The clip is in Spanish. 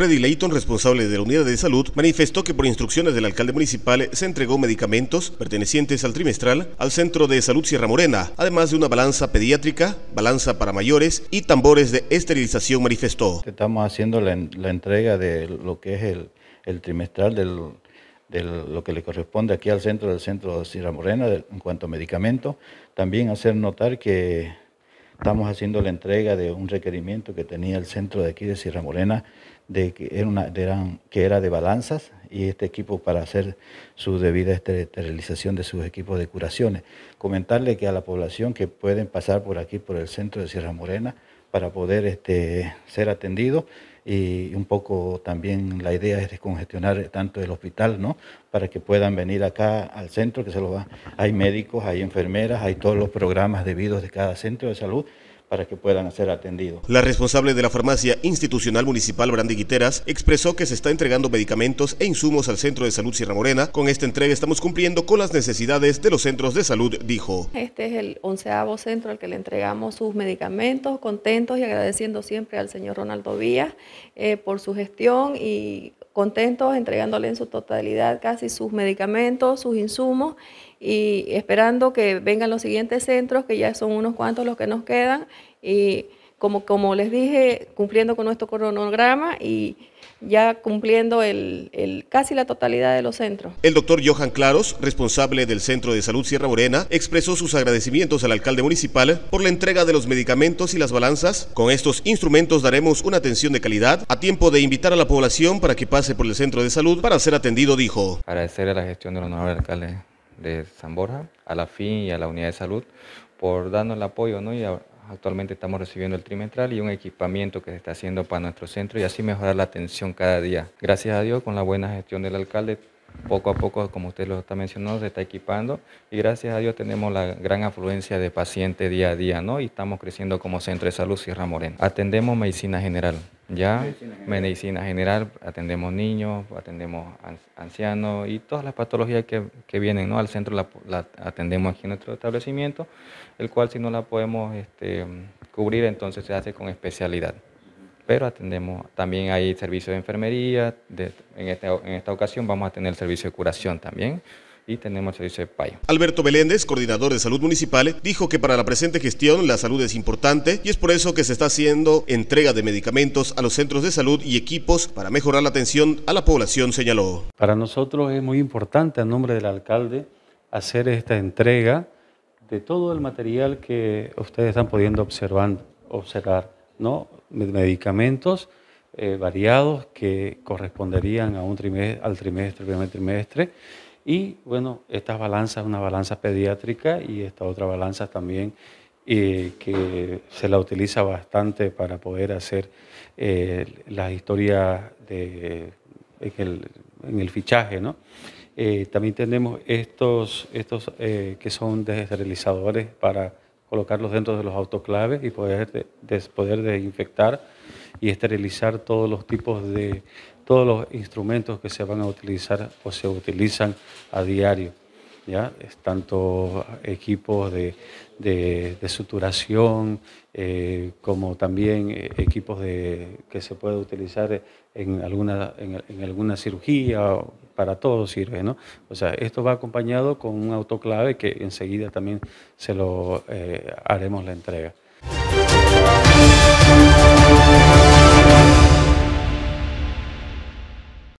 Freddy Leighton, responsable de la unidad de salud, manifestó que por instrucciones del alcalde municipal se entregó medicamentos pertenecientes al trimestral al Centro de Salud Sierra Morena, además de una balanza pediátrica, balanza para mayores y tambores de esterilización, manifestó. Estamos haciendo la, entrega de lo que es el, trimestral de lo que le corresponde aquí al centro del centro de Sierra Morena en cuanto a medicamentos. También hacer notar que Estamos haciendo la entrega de un requerimiento que tenía el centro de aquí de Sierra Morena, de que era, de que era de balanzas y este equipo para hacer su debida esterilización de sus equipos de curaciones. Comentarle que a la población que pueden pasar por aquí, por el centro de Sierra Morena, para poder este, ser atendido y un poco también la idea es descongestionar tanto el hospital, ¿no? Para que puedan venir acá al centro, que se lo va. Hay médicos, hay enfermeras, hay todos los programas debidos de cada centro de salud para que puedan ser atendidos. La responsable de la farmacia institucional municipal, Brandi Guiteras, expresó que se está entregando medicamentos e insumos al Centro de Salud Sierra Morena. Con esta entrega estamos cumpliendo con las necesidades de los centros de salud, dijo. Este es el onceavo centro al que le entregamos sus medicamentos, contentos y agradeciendo siempre al señor Ronaldo Vía eh, por su gestión y contentos, entregándole en su totalidad casi sus medicamentos, sus insumos y esperando que vengan los siguientes centros, que ya son unos cuantos los que nos quedan. Y como, les dije, cumpliendo con nuestro cronograma y ya cumpliendo el, casi la totalidad de los centros. El doctor Johan Claros, responsable del Centro de Salud Sierra Morena, expresó sus agradecimientos al alcalde municipal por la entrega de los medicamentos y las balanzas. Con estos instrumentos daremos una atención de calidad a tiempo de invitar a la población para que pase por el centro de salud para ser atendido, dijo. Agradecer a la gestión del honorable alcalde de San Borja, a la FIN y a la unidad de salud por darnos el apoyo ¿no? y a Actualmente estamos recibiendo el trimestral y un equipamiento que se está haciendo para nuestro centro y así mejorar la atención cada día. Gracias a Dios, con la buena gestión del alcalde, poco a poco, como usted lo está mencionando, se está equipando y gracias a Dios tenemos la gran afluencia de pacientes día a día, ¿no? Y estamos creciendo como centro de salud Sierra Morena. Atendemos medicina general ya medicina general. atendemos niños, atendemos ancianos y todas las patologías que, vienen al centro la, atendemos aquí en nuestro establecimiento, el cual si no la podemos este, cubrir entonces se hace con especialidad. Pero atendemos, también hay servicio de enfermería, en, esta, en esta ocasión vamos a tener servicio de curación también y tenemos servicio de Alberto Beléndez, coordinador de salud municipal, dijo que para la presente gestión la salud es importante y es por eso que se está haciendo entrega de medicamentos a los centros de salud y equipos para mejorar la atención a la población, señaló. Para nosotros es muy importante, a nombre del alcalde, hacer esta entrega de todo el material que ustedes están pudiendo observar, observar ¿no? medicamentos eh, variados que corresponderían a un trimestre, al trimestre, primer trimestre y bueno, estas balanzas, una balanza pediátrica y esta otra balanza también eh, que se la utiliza bastante para poder hacer eh, las historias en, el, fichaje. ¿no? Eh, también tenemos estos, estos que son desesterilizadores para colocarlos dentro de los autoclaves y poder, poder desinfectar y esterilizar todos los tipos de, todos los instrumentos que se van a utilizar o se utilizan a diario. ¿ya? tanto equipos de, suturación eh, como también eh, equipos que se puede utilizar en alguna, en, alguna cirugía, para todo sirve. O sea, esto va acompañado con un autoclave que enseguida también se lo eh, haremos la entrega.